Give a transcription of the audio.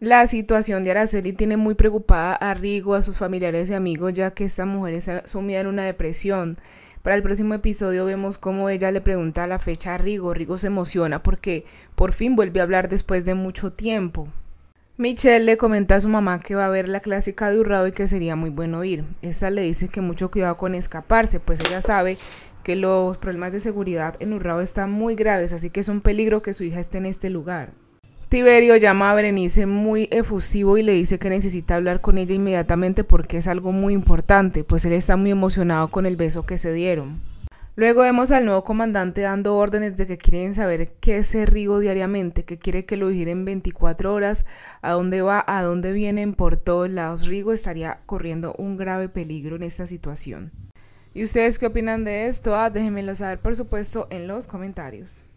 La situación de Araceli tiene muy preocupada a Rigo, a sus familiares y amigos, ya que esta mujer está sumida en una depresión. Para el próximo episodio vemos cómo ella le pregunta la fecha a Rigo. Rigo se emociona porque por fin vuelve a hablar después de mucho tiempo. Michelle le comenta a su mamá que va a ver la clásica de Urrado y que sería muy bueno ir. Esta le dice que mucho cuidado con escaparse, pues ella sabe que los problemas de seguridad en Urrado están muy graves, así que es un peligro que su hija esté en este lugar. Tiberio llama a Berenice muy efusivo y le dice que necesita hablar con ella inmediatamente porque es algo muy importante, pues él está muy emocionado con el beso que se dieron. Luego vemos al nuevo comandante dando órdenes de que quieren saber qué es Rigo diariamente, que quiere que lo giren 24 horas, a dónde va, a dónde vienen, por todos lados. Rigo estaría corriendo un grave peligro en esta situación. ¿Y ustedes qué opinan de esto? Ah, déjenmelo saber, por supuesto, en los comentarios.